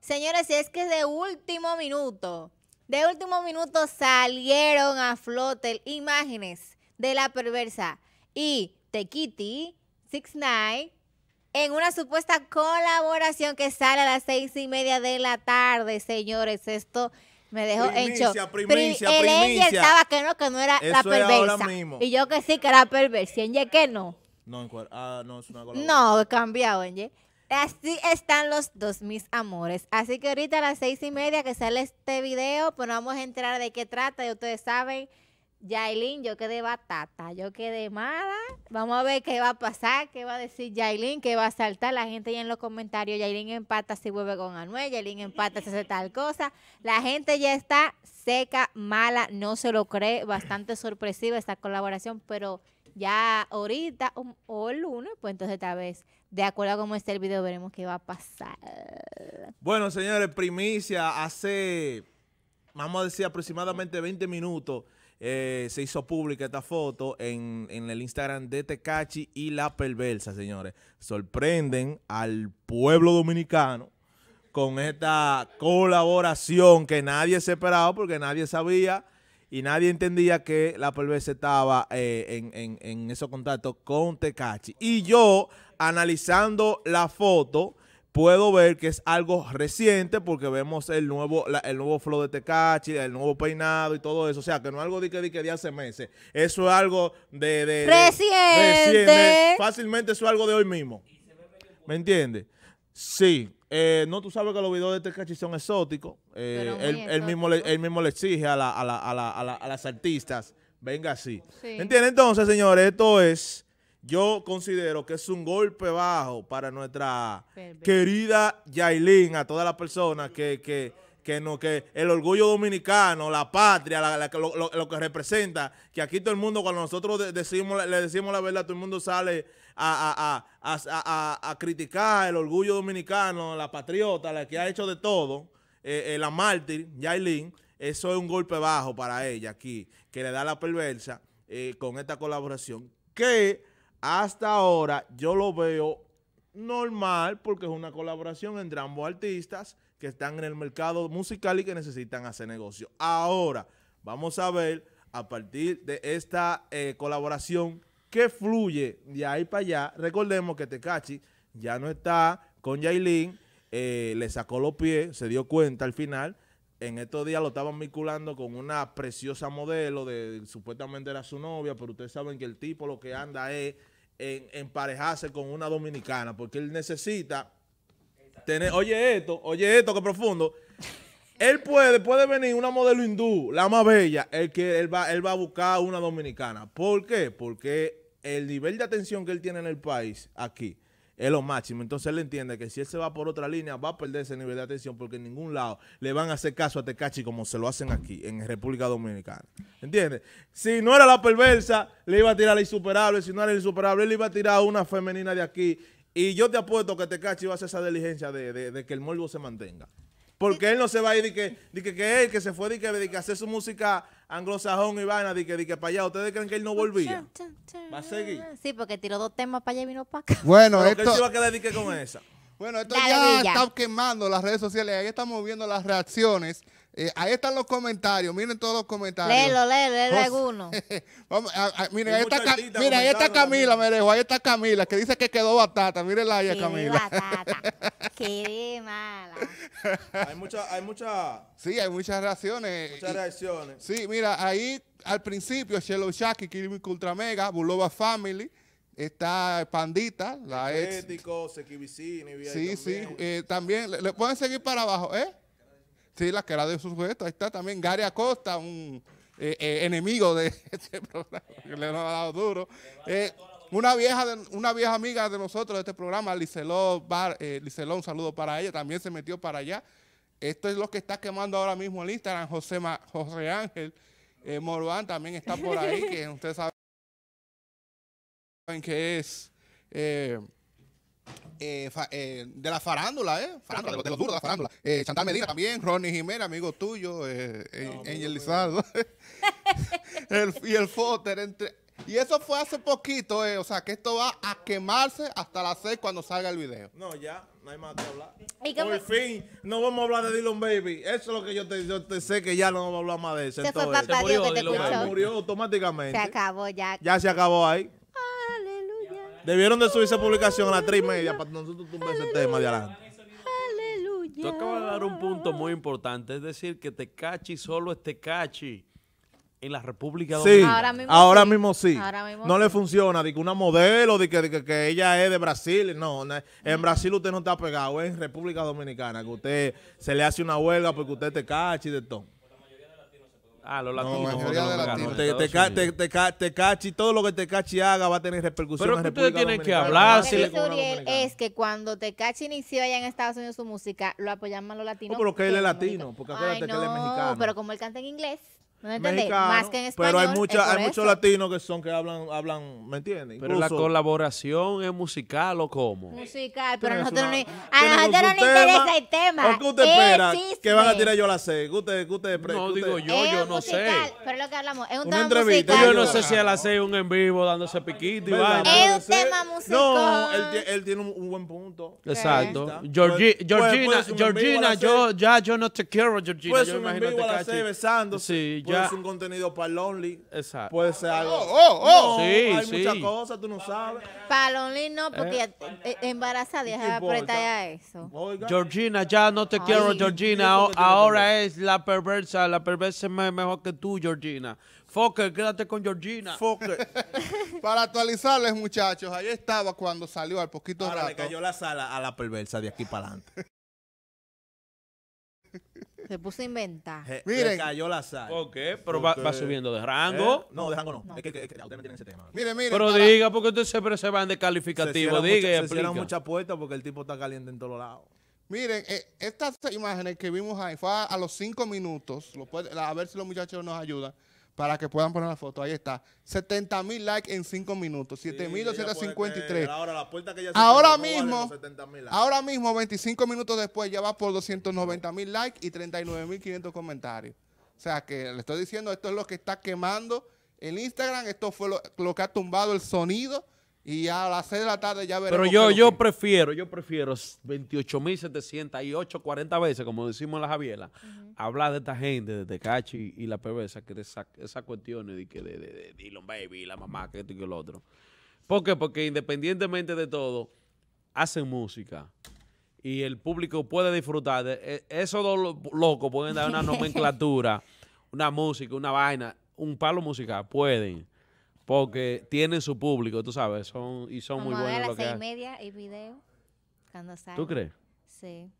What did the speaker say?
Señores, si es que de último minuto, de último minuto salieron a flote imágenes de la perversa y Tequiti, Six Nine, en una supuesta colaboración que sale a las seis y media de la tarde, señores. Esto me dejó hecho en shock. Primicia, estaba que no, que no era la perversa. Y yo que sí que era perversa. Y que no. No, ah, no, es una colaboración. No, he cambiado, Engie Así están los dos, mis amores. Así que ahorita a las seis y media que sale este video, pues nos vamos a enterar de qué trata. Y ustedes saben, Yailin, yo quedé batata, yo quedé mala. Vamos a ver qué va a pasar, qué va a decir Yailin, qué va a saltar la gente ya en los comentarios. Yailin empata si vuelve con Anuel, Yailin empata si hace tal cosa. La gente ya está seca, mala, no se lo cree. Bastante sorpresiva esta colaboración, pero ya ahorita o, el lunes, pues entonces tal vez de acuerdo a cómo está el video, veremos qué va a pasar. Bueno, señores, primicia, hace, vamos a decir, aproximadamente 20 minutos eh, se hizo pública esta foto en, en el Instagram de Tecachi y La Perversa, señores. Sorprenden al pueblo dominicano con esta colaboración que nadie se esperaba porque nadie sabía y nadie entendía que la Perversa estaba eh, en, en, en, esos contactos con Tecachi. Y yo, analizando la foto, puedo ver que es algo reciente porque vemos el nuevo, el nuevo flow de Tecachi, el nuevo peinado y todo eso. O sea, que no es algo de que, de, de hace meses. Eso es algo de... de reciente. Fácilmente es algo de hoy mismo. ¿Me entiendes? Sí, eh, no, tú sabes que los videos de este son exóticos. Eh, él, mismo le, mismo exige a, la, a, la, a, la, a, las artistas, venga así. entiende Entonces, señores, esto es, yo considero que es un golpe bajo para nuestra querida Yailin, a todas las personas que, que que, no, que el orgullo dominicano, la patria, lo, que representa, que aquí todo el mundo, cuando nosotros decimos, le decimos la verdad, todo el mundo sale a, criticar el orgullo dominicano, la patriota, la que ha hecho de todo, eh, eh, la mártir, Yailin, eso es un golpe bajo para ella aquí, que le da la perversa eh, con esta colaboración, que hasta ahora yo lo veo normal porque es una colaboración entre ambos artistas que están en el mercado musical y que necesitan hacer negocio. Ahora, vamos a ver a partir de esta eh, colaboración que fluye de ahí para allá. Recordemos que Tecachi ya no está con Yailin, eh, le sacó los pies, se dio cuenta al final. En estos días lo estaban vinculando con una preciosa modelo de supuestamente era su novia, pero ustedes saben que el tipo lo que anda es en, emparejarse con una dominicana, porque él necesita tener, oye esto, oye esto que profundo. Él puede, puede venir una modelo hindú, la más bella, el que él va, él va a buscar una dominicana. ¿Por qué? Porque el nivel de atención que él tiene en el país, aquí, es lo máximo. Entonces él entiende que si él se va por otra línea, va a perder ese nivel de atención porque en ningún lado le van a hacer caso a Tecachi como se lo hacen aquí, en República Dominicana. ¿Entiendes? Si no era la perversa, le iba a tirar la insuperable. Si no era la insuperable, le iba a tirar a una femenina de aquí. Y yo te apuesto que Tecachi va a hacer esa diligencia de, que el morbo se mantenga. Porque él no se va a ir de que, que, que, él que se fue de que, de que hacer su música anglosajón y vaina, de que, de que para allá. ¿Ustedes creen que él no volvía? ¿Va a seguir? Sí, porque tiró dos temas para allá y vino para acá. Bueno, esto... se a quedar con esa. Bueno, esto ya, ya está quemando las redes sociales. Ahí estamos viendo las reacciones eh, ahí están los comentarios. Miren todos los comentarios. Léelo, léelo, léelo alguno. miren, ahí está, mira, ahí está Camila, me dejó. Ahí está Camila, que dice que quedó batata. Mírenla ahí, Camila. Batata. Qué mala. hay muchas, hay mucha, Sí, hay muchas reacciones. Muchas reacciones. sí, mira, ahí al principio, Shello Shaki, Kirimic Ultra Mega, Bulova Family está Pandita, la Atlético, ex. Sequibicini, Sí, también. sí. Eh, también le, pueden seguir para abajo, ¿eh? Sí, la que era de sus sujetos, Ahí está también Gary Acosta, un eh, eh, enemigo de este programa, que le ha dado duro. Eh, una vieja, una vieja amiga de nosotros de este programa, Liceló, Bar, un saludo para ella, también se metió para allá. Esto es lo que está quemando ahora mismo el Instagram, José, José Ángel Morván también está por ahí, que ustedes saben que es eh, eh, de la farándula, ¿eh? Farándula, de, los, duros de la farándula. Eh, Chantal Medina también, Ronnie Jiménez, amigo tuyo, eh, eh Angel y el foter Entre, y eso fue hace poquito, o sea, que esto va a quemarse hasta las 6 cuando salga el video. No, ya, no hay más que hablar. Por fin, no vamos a hablar de Dylan Baby. Eso es lo que yo te, yo te sé, que ya no vamos a hablar más de eso. Se, fue papá que te murió, murió automáticamente. Se acabó ya. Ya se acabó ahí. Debieron de subirse publicación a las tres y media para nosotros tumbar ese tema de adelante. Aleluya. Tú de dar un punto muy importante, es decir, que te Tecachi solo este Tecachi en la República Dominicana. Sí, ahora mismo, sí. no le funciona, de una modelo, de que, ella es de Brasil. No, en Brasil usted no está pegado, en República Dominicana, que usted se le hace una huelga porque usted te Tecachi y de todo. Ah, los latinos. Te, te, te, te, cachi, todo lo que te cachi haga va a tener repercusiones. Pero que ustedes tienen que hablar. Lo que dice Uriel es que cuando te cachi inició allá en Estados Unidos su música, lo apoyaban los latinos. No, pero que él es latino, porque acuérdate que él es mexicano. Pero como él canta en inglés. No entendés, más que en español, pero hay mucha, hay muchos latinos que son que hablan, hablan, ¿me entiendes? Pero la colaboración es musical o cómo? Musical, pero nosotros a nosotros no nos interesa el tema. ¿Por qué usted espera? Que van a tirar yo la sé. usted, usted, no, usted, digo yo, yo no sé. Pero lo que hablamos, es un una tema entrevista. musical. Yo no sé si a la un en vivo dándose piquito y Es un tema musical. No, él, él tiene un, buen punto. Exacto. Georgina, Georgina, yo ya yo no te quiero, Georgina. Pues yo un en a la C besándose. Sí, Puede ser un contenido para Lonely. Exacto. Puede ser oh, algo. Oh, oh, sí, hay muchas cosas, tú no sabes. Para Lonely no, porque eh. Eh, embarazada apretar a eso. Georgina, ya no te quiero, Georgina. ahora es la perversa. La perversa es mejor que tú, Georgina. Fokker, quédate con Georgina. Fokker. Para actualizarles, muchachos, ahí estaba cuando salió al poquito Ahora rato. le cayó la sala a la perversa de aquí para adelante. Se puso a inventar. Miren. cayó la sal. ¿Por Pero va, subiendo de rango. ¿Eh? no, de rango no. Es que, ustedes no tienen ese tema. Miren, miren. Pero diga, porque ustedes siempre se van de calificativo. diga mucha, muchas puertas porque el tipo está caliente en todos lados. Miren, eh, estas imágenes que vimos ahí, fue a, los cinco minutos. a ver si los muchachos nos ayudan para que puedan poner la foto. Ahí está. 70 mil likes en 5 minutos. 7.253. ahora ahora mismo, ahora mismo, 25 minutos después, ya va por 290 mil likes y 39.500 comentarios. O sea que le estoy diciendo, esto es lo que está quemando el Instagram. Esto fue lo que ha tumbado el sonido y a las 6 de la tarde ya veremos. Pero yo, yo prefiero, yo prefiero 28.708, 40 veces, como decimos en la Javiela, hablar de esta gente, de Tecachi y la perversa, que de esas cuestiones de, que de, Baby, la mamá, que esto y que lo otro. ¿Por qué? Porque independientemente de todo, hacen música y el público puede disfrutar. De, eh, esos dos locos pueden dar una nomenclatura, una música, una vaina, un palo musical, pueden porque tienen su público, tú sabes, son, y son Vamos muy a buenos. A las seis y media el video, cuando salen. ¿Tú crees? Sí.